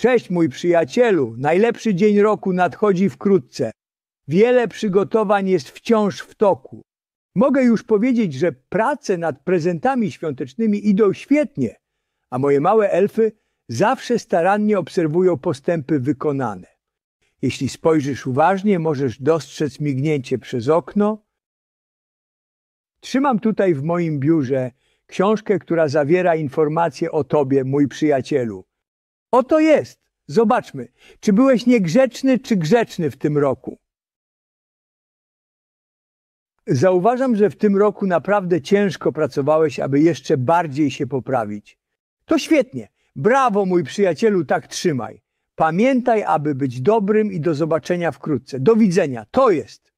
Cześć mój przyjacielu, najlepszy dzień roku nadchodzi wkrótce. Wiele przygotowań jest wciąż w toku. Mogę już powiedzieć, że prace nad prezentami świątecznymi idą świetnie, a moje małe elfy zawsze starannie obserwują postępy wykonane. Jeśli spojrzysz uważnie, możesz dostrzec mignięcie przez okno. Trzymam tutaj w moim biurze książkę, która zawiera informacje o tobie, mój przyjacielu. Oto jest. Zobaczmy, czy byłeś niegrzeczny, czy grzeczny w tym roku. Zauważam, że w tym roku naprawdę ciężko pracowałeś, aby jeszcze bardziej się poprawić. To świetnie. Brawo, mój przyjacielu, tak trzymaj. Pamiętaj, aby być dobrym i do zobaczenia wkrótce. Do widzenia. To jest.